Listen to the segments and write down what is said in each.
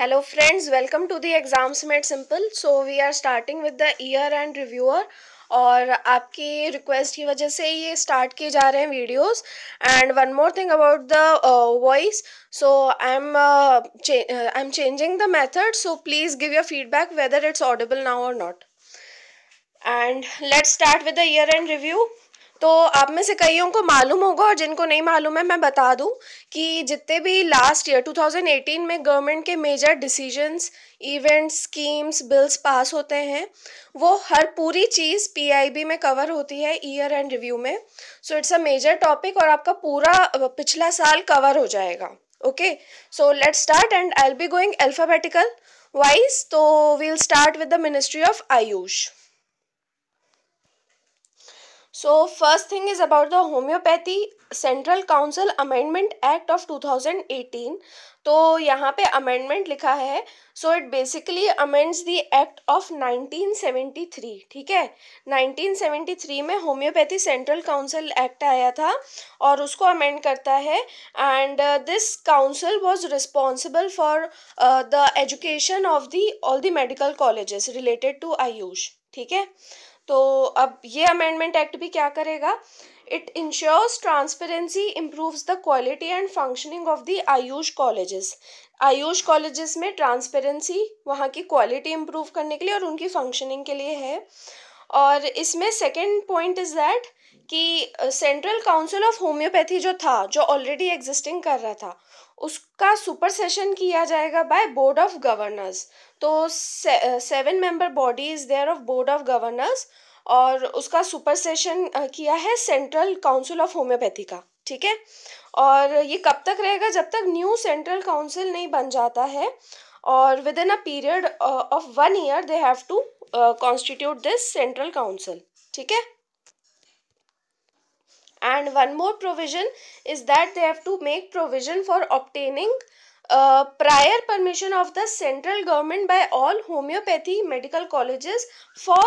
hello friends welcome to the exams made simple so we are starting with the year end reviewer और आपकी request की वजह से ये स्टार्ट किए जा रहे हैं videos and one more thing about the voice so I am I am changing the method so please give your feedback whether it's audible now और not and let's start with the year end review तो आप में से कईयों को मालूम होगा और जिनको नहीं मालूम है मैं बता दूं कि जितने भी लास्ट ईयर 2018 में गवर्नमेंट के major decisions events schemes bills pass होते हैं वो हर पूरी चीज़ पीआईबी में कवर होती है ईयर एंड रिव्यू में so it's a major topic और आपका पूरा पिछला साल कवर हो जाएगा okay so let start and I'll be going alphabetical wise तो we'll start with the ministry of Ayush so first thing is about the homeopathy central council amendment act of 2018 तो यहाँ पे अमेंडमेंट लिखा है so it basically amends the act of 1973 ठीक है 1973 में homeopathy central council act आया था और उसको अमेंड करता है and this council was responsible for the education of the all the medical colleges related to Ayush ठीक है तो अब ये अमेंडमेंट एक्ट भी क्या करेगा it ensures transparency improves the quality and functioning of the Ayush colleges Ayush colleges में ट्रांसपेरेंसी वहाँ की क्वालिटी इम्प्रूव करने के लिए और उनकी फंक्शनिंग के लिए है और इसमें सेकेंड पॉइंट इज़ दैट कि सेंट्रल काउंसिल ऑफ होम्योपैथी जो था जो ऑलरेडी एग्जिस्टिंग कर रहा था उसका सुपर सेशन किया जाएगा बाय बोर्ड ऑफ गवर्नर्स तो seven member body is there of board of governors और उसका सुपर सेशन किया है सेंट्रल काउंसिल ऑफ होम्योपैथी का ठीक है और ये कब तक रहेगा जब तक न्यू सेंट्रल काउंसिल नहीं बन जाता है और within a period of one year they have to constitute this central council ठीक है and one more provision is that they have to make provision for obtaining uh, prior permission of the central government by all homeopathy medical colleges for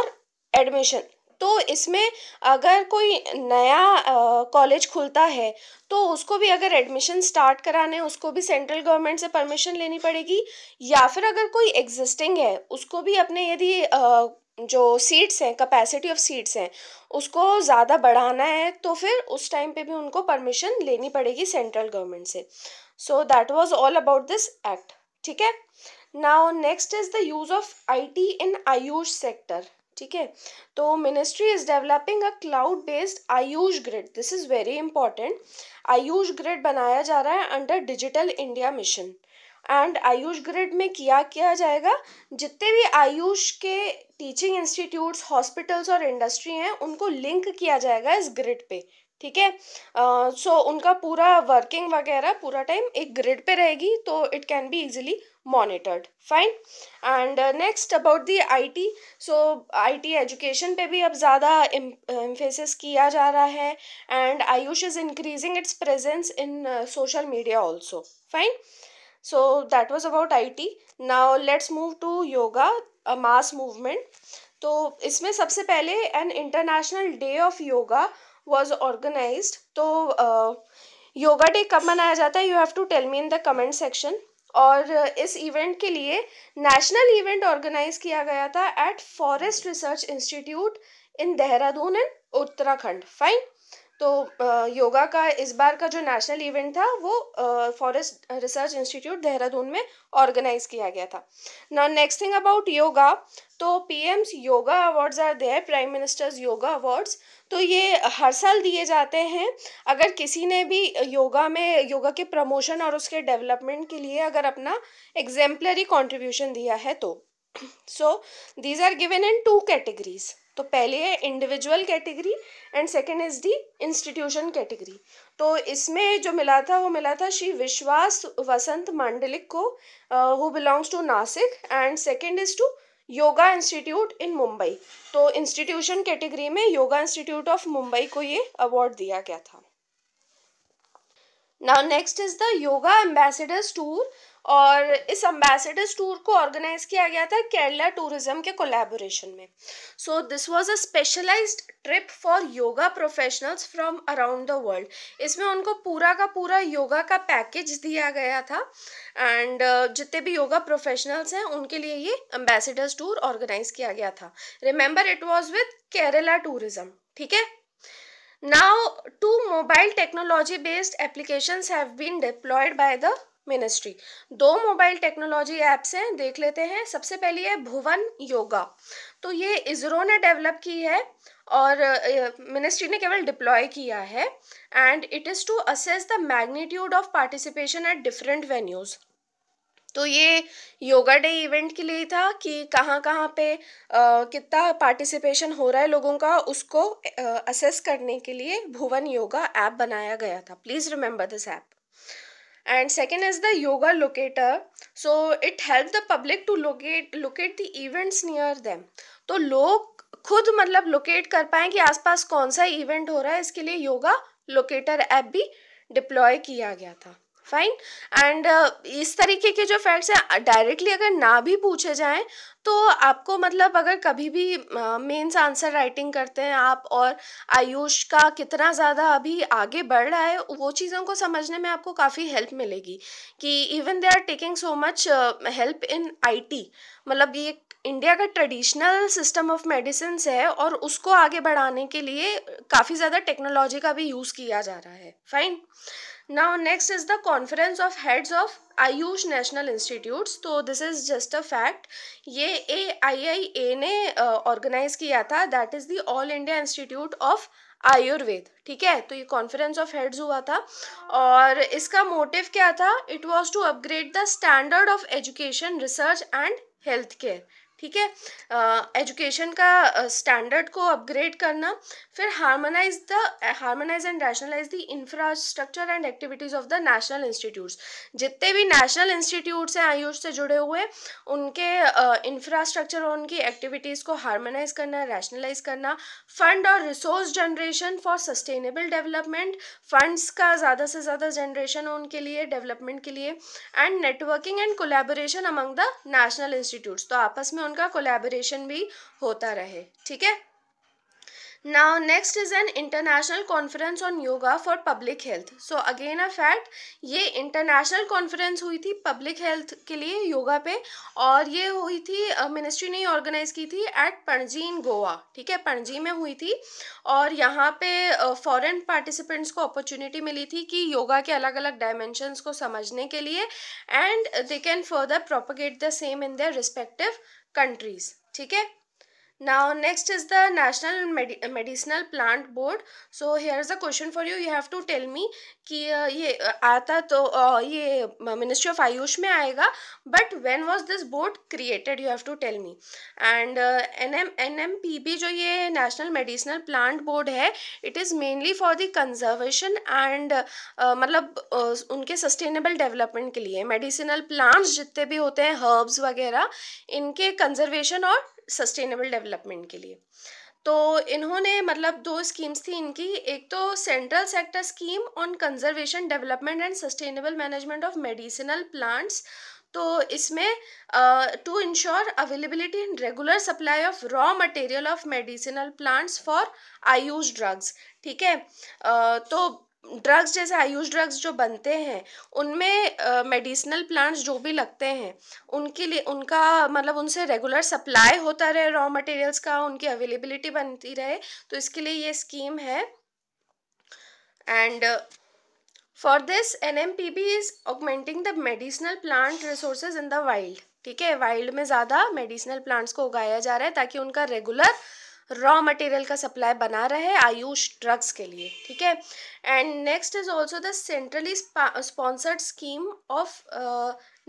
admission तो इसमें अगर कोई नया college खुलता है तो उसको भी अगर एडमिशन स्टार्ट कराने उसको भी सेंट्रल गवर्नमेंट से परमिशन लेनी पड़ेगी या फिर अगर कोई एग्जिस्टिंग है उसको भी अपने यदि जो सीट्स हैं कैपेसिटी ऑफ सीट्स हैं उसको ज़्यादा बढ़ाना है तो फिर उस टाइम पे भी उनको परमिशन लेनी पड़ेगी सेंट्रल गवर्नमेंट से so that was all about this act ठीक है now next is the use of IT in Ayush sector ठीक है तो ministry is developing a cloud based Ayush grid this is very important Ayush grid बनाया जा रहा है under digital India mission and Ayush grid में किया किया जाएगा जितने भी आयुष के टीचिंग इंस्टीट्यूट्स हॉस्पिटल्स और इंडस्ट्री हैं उनको लिंक किया जाएगा इस ग्रिड पे ठीक है सो उनका पूरा वर्किंग वगैरह पूरा टाइम एक ग्रिड पे रहेगी तो it can be easily monitored fine and next about the IT so IT education पे भी अब ज़्यादा इम्फेसिस किया जा रहा है and Ayush is increasing its presence in social media also fine so that was about it now let's move to yoga a mass movement तो इसमें सबसे पहले an international day of yoga was organized तो yoga day कब मनाया जाता है you have to tell me in the comment section और इस इवेंट के लिए नेशनल इवेंट ऑर्गेनाइज किया गया था at forest research institute in Dehradun and Uttarakhand fine तो योगा का इस बार का जो नेशनल इवेंट था वो फॉरेस्ट रिसर्च इंस्टीट्यूट देहरादून में ऑर्गेनाइज किया गया था now next thing about yoga तो PM's yoga awards are there prime minister's yoga awards तो ये हर साल दिए जाते हैं अगर किसी ने भी योगा में योगा के प्रमोशन और उसके डेवलपमेंट के लिए अगर अपना एग्जेम्पलरी कॉन्ट्रीब्यूशन दिया है तो so these are given in two categories तो पहले है individual category and second is the institution category तो इसमें जो मिला था वो मिला था श्री विश्वास वसंत मांडलिक को who belongs to Nashik and second is to yoga institute in Mumbai तो इंस्टीट्यूशन कैटेगरी में योगा इंस्टीट्यूट ऑफ मुंबई को ये अवार्ड दिया गया था now next is the yoga ambassadors tour और इस अम्बेसडर्स टूर को ऑर्गेनाइज किया गया था केरला टूरिज्म के कोलैबोरेशन में so this was a specialized trip for yoga professionals from around the world इसमें उनको पूरा का पूरा योगा का पैकेज दिया गया था एंड uh, जितने भी योगा प्रोफेशनल्स हैं उनके लिए ये अम्बेसडर्स टूर ऑर्गेनाइज किया गया था remember it was with Kerala tourism ठीक है Now, two mobile technology based applications have been deployed by the ministry दो मोबाइल टेक्नोलॉजी ऐप्स हैं देख लेते हैं सबसे पहली है भुवन योगा तो ये इसरो ने डेवलप की है और मिनिस्ट्री ने केवल डिप्लॉय किया है and it is to assess the magnitude of participation at different venues तो ये योगा डे इवेंट के लिए था कि कहाँ कहाँ पे कितना पार्टिसिपेशन हो रहा है लोगों का उसको असेस करने के लिए भुवन योगा ऐप बनाया गया था please remember this app and second is the yoga locator so it helps the public to locate locate the events near them तो लोग खुद मतलब लोकेट कर पाएँ कि आसपास कौन सा इवेंट हो रहा है इसके लिए योगा लोकेटर ऐप भी डिप्लॉय किया गया था फाइन एंड uh, इस तरीके के जो फैक्ट्स हैं डायरेक्टली अगर ना भी पूछे जाएं तो आपको मतलब अगर कभी भी मेंस आंसर राइटिंग करते हैं आप और आयुष का कितना ज़्यादा अभी आगे बढ़ रहा है वो चीज़ों को समझने में आपको काफ़ी हेल्प मिलेगी कि even they are taking so much help in IT मतलब ये इंडिया का ट्रेडिशनल सिस्टम ऑफ मेडिसिन है और उसको आगे बढ़ाने के लिए काफ़ी ज़्यादा टेक्नोलॉजी का भी यूज़ किया जा रहा है fine now next is the conference of heads of Ayush national institutes तो this is just a fact ये ए आई आई ए ने ऑर्गेनाइज uh, किया था that is the all India institute of Ayurveda ठीक है तो ये कॉन्फ्रेंस ऑफ हेड्स हुआ था और इसका मोटिव क्या था it was to upgrade the standard of education research and health care ठीक है एजुकेशन का स्टैंडर्ड को अपग्रेड करना फिर harmonize the harmonize and rationalize the infrastructure and activities of the national institutes जितने भी नेशनल इंस्टीट्यूट्स हैं आयुष से जुड़े हुए उनके इंफ्रास्ट्रक्चर और उनकी एक्टिविटीज़ को हारमोनाइज करना रैशनलाइज करना फंड और resource generation for sustainable development funds का ज़्यादा से ज़्यादा जनरेशन उनके लिए डेवलपमेंट के लिए and networking and collaboration among the national institutes तो आपस में उनका कोलेबोरेशन भी होता रहे ठीक है now next is an international conference on yoga for public health so again a fact ये इंटरनेशनल कॉन्फ्रेंस हुई थी पब्लिक हेल्थ के लिए योगा पे और ये हुई थी मिनिस्ट्री ने ऑर्गेनाइज की थी एट पणजी इन गोवा ठीक है पणजी में हुई थी और यहाँ पे फॉरेन पार्टिसिपेंट्स को अपॉर्चुनिटी मिली थी कि योगा के अलग अलग डायमेंशंस को समझने के लिए and they can further propagate the same in their respective countries ठीक है now next is the national Medi medicinal plant board so here is a question for you you have to tell me कि ये आता तो ये ministry of Ayush में आएगा but when was this board created you have to tell me and nm nmpb जो ये national medicinal plant board है it is mainly for the conservation and uh, मतलब uh, उनके sustainable development के लिए medicinal plants जितने भी होते हैं herbs वगैरह इनके conservation और सस्टेनेबल डेवलपमेंट के लिए तो इन्होंने मतलब दो स्कीम्स थी इनकी एक तो central sector scheme on conservation development and sustainable management of medicinal plants तो इसमें to ensure availability and regular supply of raw material of medicinal plants for Ayush drugs ठीक है uh, तो ड्रग्स जैसे आयुष ड्रग्स जो बनते हैं उनमें मेडिसिनल प्लांट्स जो भी लगते हैं उनके लिए उनका मतलब उनसे रेगुलर सप्लाई होता रहे रॉ मटेरियल्स का उनकी अवेलेबिलिटी बनती रहे तो इसके लिए ये स्कीम है and for this N M P B is augmenting the medicinal plant resources in the wild ठीक है वाइल्ड में ज़्यादा मेडिसिनल प्लांट्स को उगाया जा रहा है ताकि उनका रेगुलर रॉ मटेरियल का सप्लाई बना रहे आयुष ड्रग्स के लिए ठीक है and next is also the centrally sponsored scheme of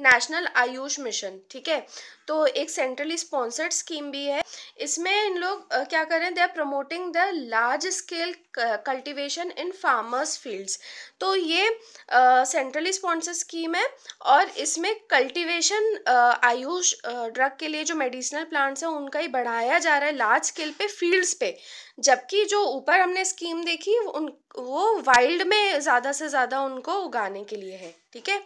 national Ayush mission ठीक है तो एक सेंट्रली स्पॉन्सर्ड स्कीम भी है इसमें इन लोग क्या करें they are promoting the large scale cultivation in farmers fields तो ये सेंट्रली स्पॉन्सर्ड स्कीम है और इसमें कल्टिवेशन आयुष ड्रग के लिए जो मेडिसिनल प्लांट्स हैं उनका ही बढ़ाया जा रहा है लार्ज स्केल पे फील्ड्स पे जबकि जो ऊपर हमने स्कीम देखी उन वो वाइल्ड में ज़्यादा से ज़्यादा उनको उगाने के लिए है ठीक है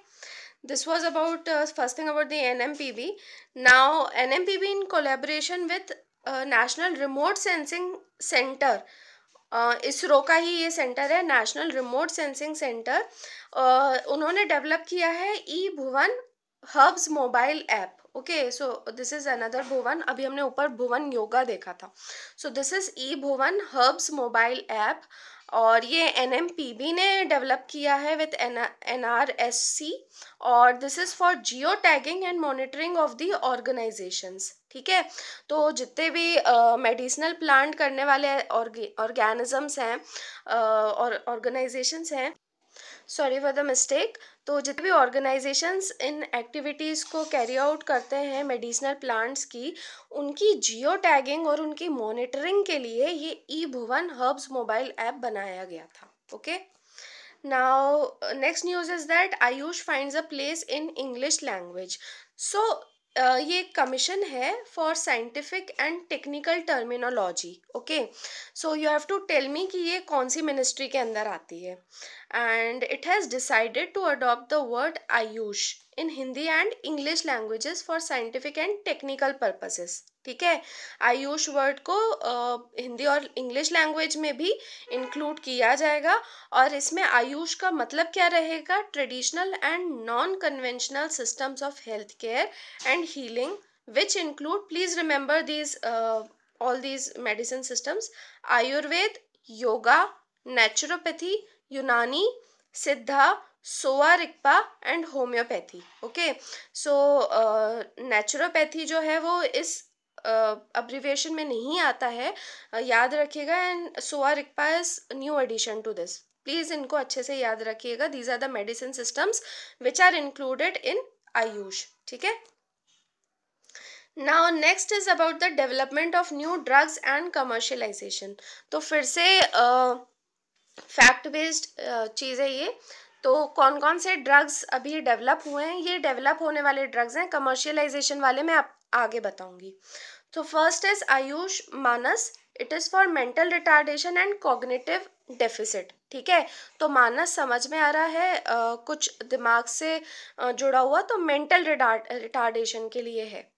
this was about uh, first thing about the nmpb now nmpb in collaboration with uh, national remote sensing center uh, ISRO का ही ये सेंटर है नेशनल रिमोट सेंसिंग सेंटर उन्होंने डेवलप किया है e Bhuvan herbs mobile app okay so this is another Bhuvan अभी हमने ऊपर Bhuvan yoga देखा था so this is e Bhuvan herbs mobile app और ये एन एम पी बी ने डेवलप किया है with N R S C और this is for geotagging and monitoring of the organizations ठीक है तो जितने भी मेडिसिनल uh, प्लांट करने वाले ऑर्गेनिज़म्स हैं और ऑर्गेनाइजेशंस हैं सॉरी फॉर द मिस्टेक तो जितने भी ऑर्गेनाइजेशंस इन एक्टिविटीज़ को कैरी आउट करते हैं मेडिसिनल प्लांट्स की उनकी जियो टैगिंग और उनकी मॉनिटरिंग के लिए ये e Bhuvan herbs mobile app बनाया गया था okay now next news is that Ayush finds a place in English language so ये एक कमीशन है for scientific and technical terminology okay so you have to tell me कि ये कौन सी मिनिस्ट्री के अंदर आती है and it has decided to adopt the word Ayush in Hindi and English languages for scientific and technical purposes ठीक है आयुष वर्ड को हिंदी और इंग्लिश लैंग्वेज में भी इंक्लूड किया जाएगा और इसमें आयुष का मतलब क्या रहेगा traditional and non conventional systems of health care and healing which include please remember these all these medicine systems Ayurveda yoga naturopathy Unani Siddha Sowa Rigpa and homeopathy okay so naturopathy जो है वो इस अब्रिविएशन में नहीं आता है याद रखिएगा and Sowa requires new addition to this please इनको अच्छे से याद रखिएगा these are the medicine systems which are included in Ayush ठीक है now next is about the development of new drugs and commercialization तो फिर से फैक्ट बेस्ड चीज़ है ये तो कौन कौन से ड्रग्स अभी डेवलप हुए हैं ये डेवलप होने वाले ड्रग्स हैं कमर्शियलाइजेशन वाले मैं आप आगे बताऊंगी तो first is Ayush Manas it is for mental retardation and cognitive deficit ठीक है तो मानस समझ में आ रहा है आ, कुछ दिमाग से जुड़ा हुआ तो मेंटल रिटार्डेशन के लिए है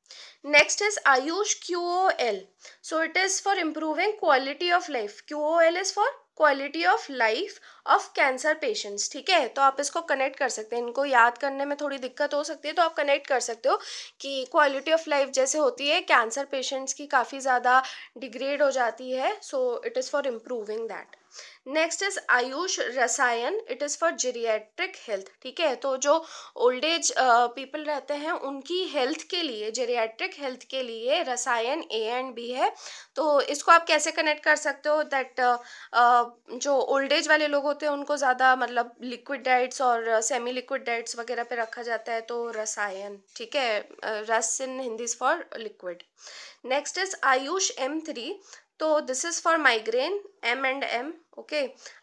next is Ayush Q O L so it is for improving quality of life Q O L is for quality of life of cancer patients ठीक है तो आप इसको कनेक्ट कर सकते हैं इनको याद करने में थोड़ी दिक्कत हो सकती है तो आप कनेक्ट कर सकते हो कि क्वालिटी ऑफ लाइफ जैसे होती है कैंसर पेशेंट्स की काफ़ी ज़्यादा डिग्रेड हो जाती है so it is for improving that next is Ayush Rasayan it is for geriatric health ठीक है तो जो ओल्ड एज पीपल रहते हैं उनकी हेल्थ के लिए जेरियाट्रिक हेल्थ के लिए रसायन ए एंड बी है तो इसको आप कैसे कनेक्ट कर सकते हो दैट uh, uh, जो ओल्ड एज वाले लोग होते हैं उनको ज़्यादा मतलब लिक्विड डाइट्स और सेमी लिक्विड डाइट्स वगैरह पे रखा जाता है तो रसायन ठीक है ras in Hindi is for liquid next is Ayush M three तो this is for migraine M and M okay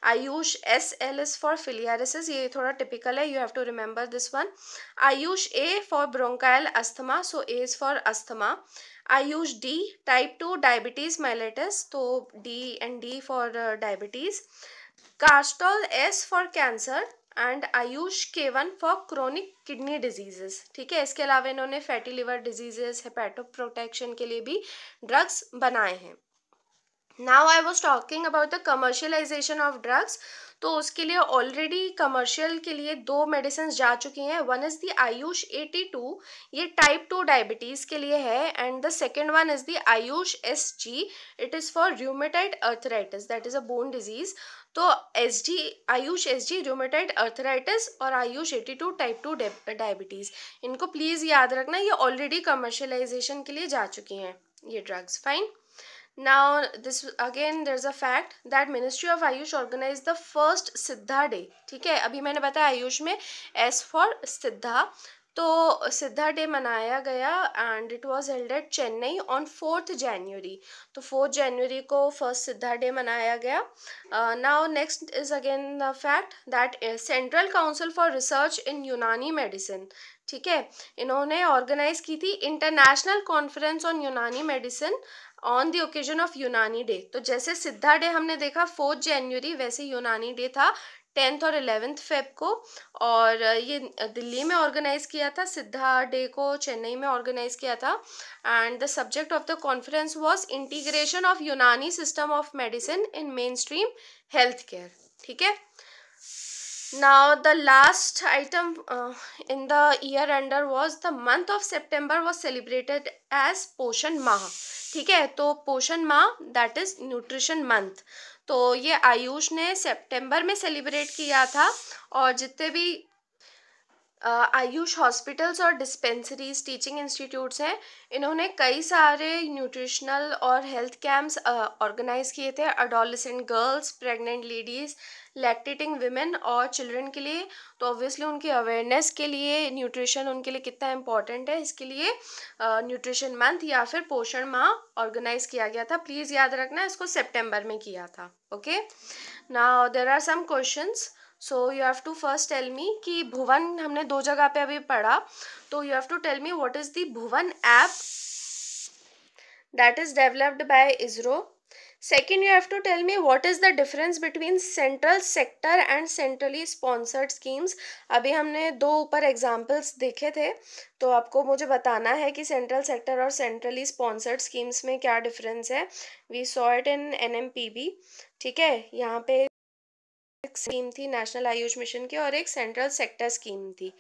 Ayush S L is for filariasis ये थोड़ा टिपिकल है you have to remember this one Ayush A for bronchial asthma so A is for asthma Ayush D type two diabetes mellitus तो D and D for diabetes कास्टोल S for cancer and Ayush K one for chronic kidney diseases ठीक है इसके अलावा इन्होंने fatty liver diseases hepato protection के लिए भी ड्रग्स बनाए हैं now I was talking about the commercialization of drugs तो उसके लिए ऑलरेडी कमर्शियल के लिए दो मेडिसिन जा चुकी हैं one is the Ayush eighty two ये टाइप टू डायबिटीज़ के लिए है and the second one is the Ayush S G it is for rheumatoid arthritis that is a bone disease तो S G Ayush S G rheumatoid arthritis और Ayush eighty two type two diabetes इनको please याद रखना ये already commercialisation के लिए जा चुकी हैं ये drugs fine now this again there's a fact that ministry of ayush organized the first siddha day ठीक है अभी मैंने बताया आयुष में एस फॉर सिद्धा तो सिद्धा डे मनाया गया and it was held at Chennai on fourth January तो फोर्थ जनवरी को फर्स्ट सिद्धा डे मनाया गया now next is again the fact that central council for research in Unani medicine ठीक है इन्होंने ऑर्गेनाइज की थी international conference on Unani medicine on the occasion of Unani day तो जैसे सिद्धा डे हमने देखा फोर्थ जनवरी वैसे यूनानी डे था टेंथ और एलेवेंथ फेब को और ये दिल्ली में ऑर्गेनाइज किया था सिद्धा डे को चेन्नई में ऑर्गेनाइज किया था and the subject of the conference was integration of Unani system of medicine in mainstream health care ठीक है now the last item uh, in the year under was the month of september was celebrated as poshan माह theek hai to poshan माह that is nutrition month तो ये आयुष ने सितंबर में celebrate किया था और जितने भी आयुष हॉस्पिटल्स और डिस्पेंसरीज टीचिंग इंस्टीट्यूट्स हैं इन्होंने कई सारे न्यूट्रिशनल और हेल्थ कैंप्स ऑर्गेनाइज किए थे adolescent girls pregnant ladies lactating women और चिल्ड्रन के लिए तो ऑब्वियसली उनकी अवेयरनेस के लिए न्यूट्रिशन उनके लिए कितना इम्पॉर्टेंट है इसके लिए न्यूट्रिशन मंथ या फिर पोषण माह ऑर्गेनाइज किया गया था प्लीज़ याद रखना इसको सेप्टेम्बर में किया था ओके ना there are some question so you have to first tell me कि भुवन हमने दो जगह पे अभी पढ़ा तो you have to tell me what is the Bhuvan app that is developed by ISRO second you have to tell me what is the difference between central sector and centrally sponsored schemes अभी हमने दो ऊपर एग्जाम्पल्स देखे थे तो आपको मुझे बताना है कि सेंट्रल सेक्टर और सेंट्रली स्पॉन्सर्ड स्कीम्स में क्या डिफरेंस है we saw it in N M P B ठीक है यहाँ पे एक स्कीम थी नेशनल आयुष मिशन की और एक सेंट्रल सेक्टर स्कीम थी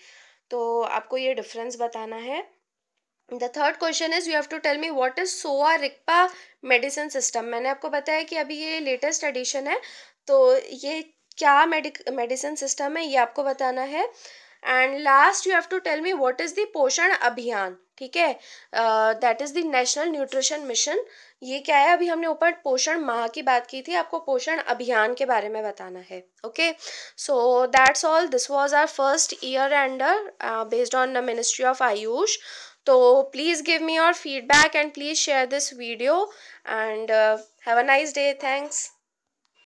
तो आपको ये डिफरेंस बताना है the third question is you have to tell me what is Sowa Rigpa medicine system मैंने आपको बताया कि अभी ये लेटेस्ट एडिशन है तो ये क्या मेडिक मेडिसिन सिस्टम है ये आपको बताना है and last you have to tell me what is the Poshan Abhiyan ठीक है that is the national nutrition mission ये क्या है अभी हमने ऊपर पोषण माह की बात की थी आपको पोषण अभियान के बारे में बताना है okay so that's all this was our first year ender based on the ministry of Ayush तो please give me your feedback and please share this video and have a nice day thanks